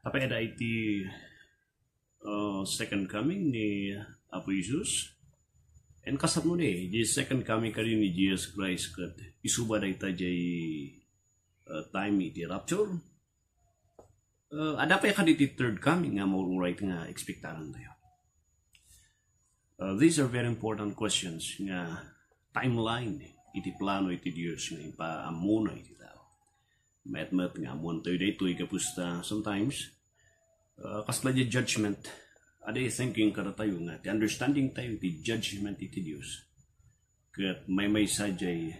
Apa ada iti uh, second coming ni Apo Jesus. And kasap mo ni, di second coming ka ni Jesus Christ kat isuba na ita jay uh, time iti rapture. Uh, pa ka iti third coming nga maururay nga expectaran tayo. Uh, these are very important questions nga timeline iti plano iti Dios nga ipaamuna iti ta met-met nga mo toy day toy kapusta sometimes uh, kasla di judgment aday thinking kada tayo nga ti understanding tayo ti judgment iti Dios ket may may sajay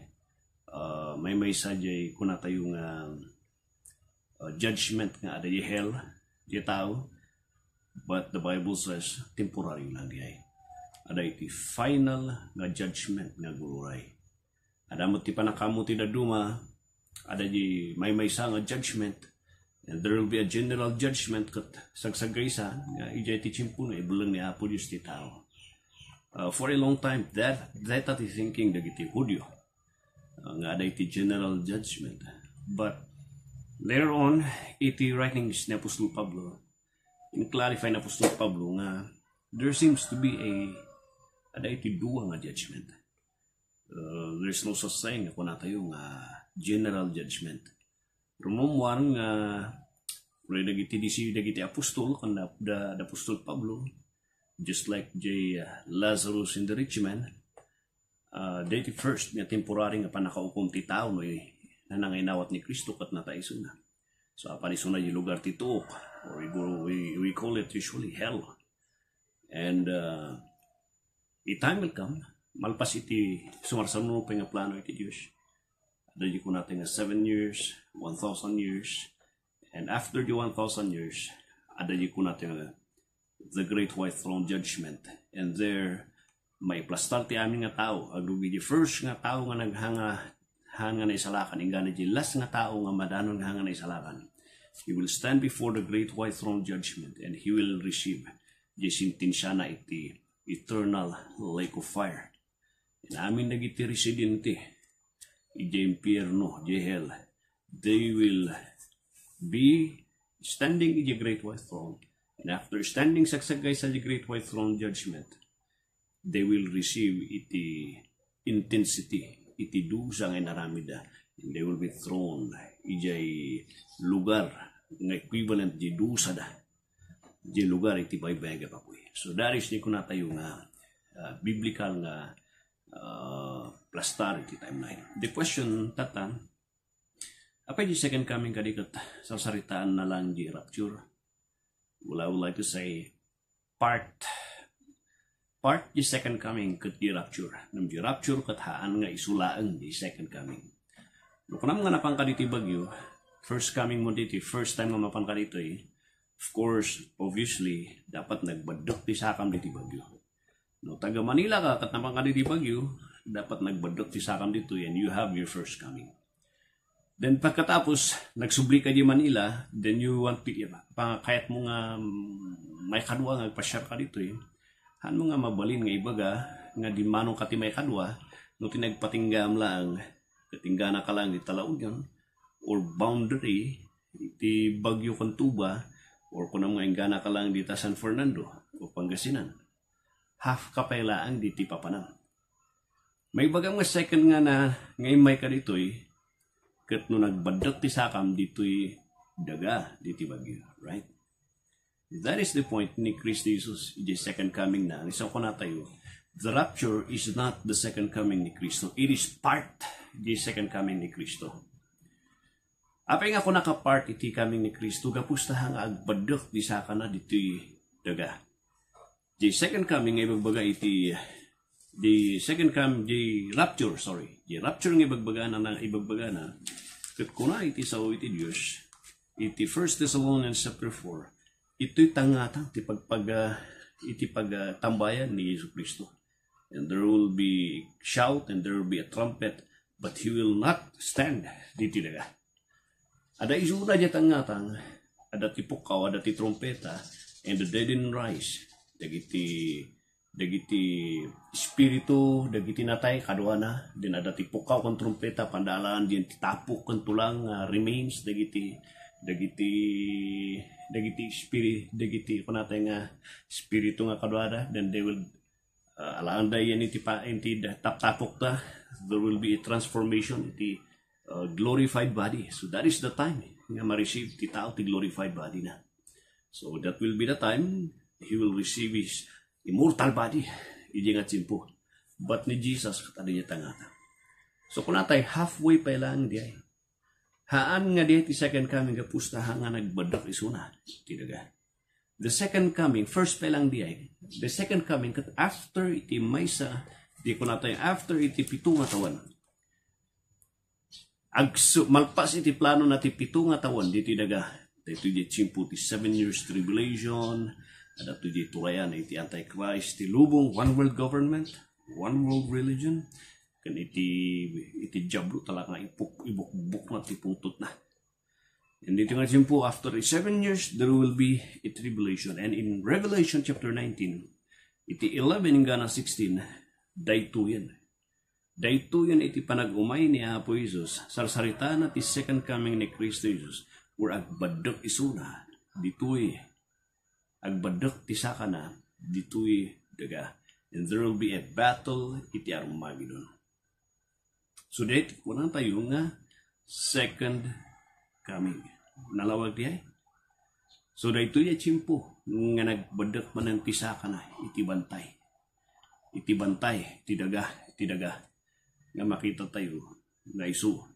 uh, may may sajay kuna tayo nga uh, judgment nga aday hell di tao but the Bible says temporary lang yay Ada ti final nga judgment nga guluray adamot ti panakamu ti daduma ada di may may sang judgment and there will be a general judgment kat sagsagaysa nga ijay ti chimpuno ibulang ni Apo Dios ti tao uh, for a long time that that ati thinking dagiti Hudyo uh, nga ada ti general judgment but later on iti writings ni Apostol Pablo in clarify ni Apostol Pablo nga there seems to be a ada ti duwa nga judgment uh, there's no such thing kung na tayo nga general judgment. Rumum warang uh, ah, Ray dagiti disi dagiti apostol kan da, da, da apostol Pablo just like J uh, Lazarus in the rich man uh, ah, the first nga temporary nga panakaukom ti tao no na nangainawat ni Kristo kat nataiso na so apan iso yung lugar ti tuok or we, go, we, we call it usually hell and uh, the time will come malpas iti sumarsano nga plano iti Diyos There you kuha natin nga 7 years, 1,000 years, and after the 1,000 years, ada you natin nga uh, the Great White Throne Judgment. And there, may plastar ti amin nga tao. Agubi the first nga tao nga naghanga hanga na isalakan. Inga na last nga tao nga madanon nga hanga na isalakan. He will stand before the Great White Throne Judgment and he will receive the sintensya na iti eternal lake of fire. And amin nagiti residente de infierno, de hell. They will be standing in the great white throne. And after standing saksagay sa the great white throne judgment, they will receive iti intensity, iti dusang inaramida. And they will be thrown ijay lugar na equivalent di dusa da di lugar iti baybega pa So that is ni kunatayo nga uh, biblical nga uh, plus tarity timeline. The question tatan, apay di second coming kadikat sa saritaan na lang di rapture. Well, I would like to say part part di second coming kat di rapture. Nam di rapture kat haan nga isulaan di second coming. No kunam nga napang kaditi bagyo, first coming mo dito, first time nga mapan ka dito of course, obviously, dapat nagbadok di sakam diti bagyo No, taga Manila ka, katapang ka dito Baguio, dapat nagbadok ti sakam dito and you have your first coming. Then pagkatapos, nagsubli ka di Manila, then you want to, pangakayat mo nga, mm, may kadwa nga, pasyar ka dito eh. Han mo nga mabalin nga ibaga, nga di manong kati may kadwa, no tinagpatinggam lang, katingga na ka lang di talaon yun, or boundary, iti bagyo Kontuba, or kung mga inggana ka lang di San Fernando, o Pangasinan half kapailaan diti papanang. May bagang nga second nga na ngayon may ka kaditoy kat no nagbadot ti sakam ditoy daga diti bagyo, right? That is the point ni Christ Jesus the second coming na. Ang ko na tayo, the rapture is not the second coming ni Kristo. It is part the second coming ni Kristo. Apay nga ko nakapart iti coming ni Kristo, gapustahan nga agbadok di sakana ditoy daga. the second coming nga ibagbaga iti the second come the rapture sorry the rapture nga ibagbaga na ibagbaga na ket kuna iti sao iti Dios iti first Thessalonians chapter 4 ito'y tangata iti pagpag iti pagtambayan ni Jesus Kristo and there will be shout and there will be a trumpet but he will not stand di tinaga ada isu isura dia tangatang ada tipukaw ada ti trompeta and the dead in rise dagiti dagiti espiritu dagiti natay kaduana din ada ti pukaw kon trumpeta pandalaan din ti tapok kon tulang uh, remains dagiti dagiti dagiti spirit dagiti kunatay nga espiritu nga kaduana then they will uh, alaan da yan iti pa iti taptapok ta there will be a transformation iti uh, glorified body so that is the time nga ma-receive ti tao ti glorified body na so that will be the time he will receive his immortal body. Hindi nga simpo. But ni Jesus, katali niya tangata. So kung natay halfway pa lang diya. Haan nga diya ti second coming kapus na nga nagbadak isuna. Tinaga. The second coming, first pa lang diya. The second coming, kat after iti maysa, di ko natay after iti pito nga tawan. Agso, malpas iti plano na ti pito nga tawan, di tinaga. Ito di 7 years tribulation, Ada tu di turayan iti Antichrist, iti lubong, one world government, one world religion, kan iti iti jablo talaga ipuk ibukbuk na ti pungtot na and dito nga po after 7 years there will be a tribulation and in Revelation chapter 19 iti 11 nga na 16 dayto yan dayto yan iti panagumay ni Apo Jesus sarsarita na ti second coming ni Kristo Jesus where agbadok isuna ditoy agbadak ti sakana dituy daga and there will be a battle iti Armageddon. So date, kunan tayo nga second coming. Nalawag di ay. So dito ya chimpo nga nagbadak man ang tisaka na iti bantay. Iti bantay, iti daga, iti daga. Nga makita tayo nga iso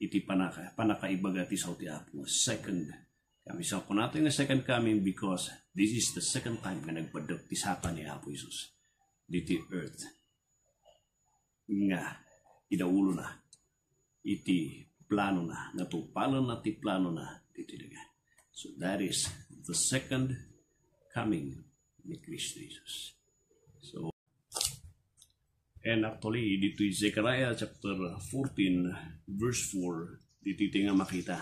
iti panaka, panaka ibaga ti sao ti Apo. Second coming. So kunan nga second coming because This is the second time nga nagpadaptisa ni Apo Jesus Dito earth nga idaulo na iti plano na natupalan na ti plano na Dito nga. So that is the second coming ni Christ Jesus. So and actually dito Zechariah chapter 14 verse 4 dito tinga makita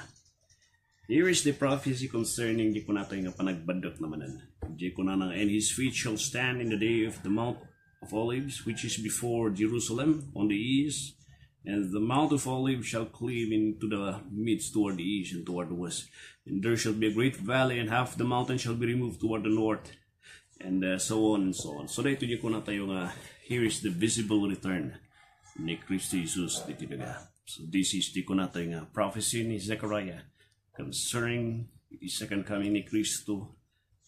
Here is the prophecy concerning Dikunatoy nga panagbadok namanan. Dikunana, and his feet shall stand in the day of the Mount of Olives, which is before Jerusalem on the east, and the Mount of Olives shall cleave into the midst toward the east and toward the west. And there shall be a great valley, and half the mountain shall be removed toward the north, and uh, so on and so on. So dito Dikunatoy nga, here is the visible return ni Christ Jesus. So this is Dikunatoy nga prophecy ni Zechariah. concerning the second coming ni Kristo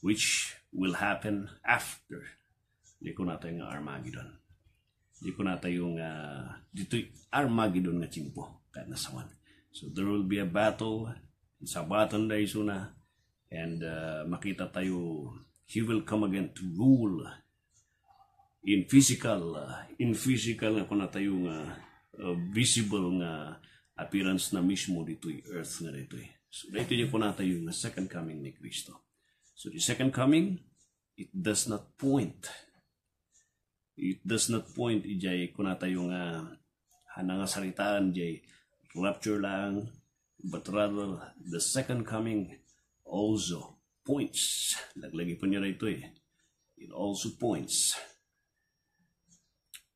which will happen after di ko natin nga Armageddon. Di ko natin yung uh, ah, dito Armageddon nga chimpo kat nasawan. So there will be a battle sa battle na isuna and uh, makita tayo he will come again to rule in physical uh, in physical na kuna tayo nga uh, visible nga appearance na mismo dito earth nga dito eh. So, dito niya po natayo na second coming ni Kristo. So, the second coming, it does not point. It does not point, ijay, kung natayo nga hanang saritaan, ijay, rapture lang, but rather, the second coming also points. Naglagay po niya rito eh. It also points.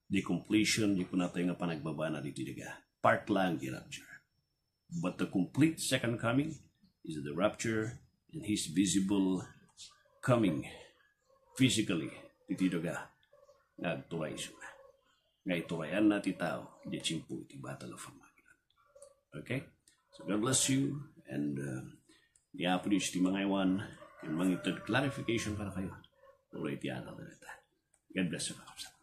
The completion, yung ko natin nga panagbaba na dito niya. Part lang, the rapture. But the complete second coming is the rapture and his visible coming physically titidoga nga tulay suna. Nga na ti tao di chimpu iti battle of Armageddon. Okay? So God bless you and uh, di apo di ti mga iwan yung mga clarification para kayo. Tuloy ti adal na God bless you. Kapsa.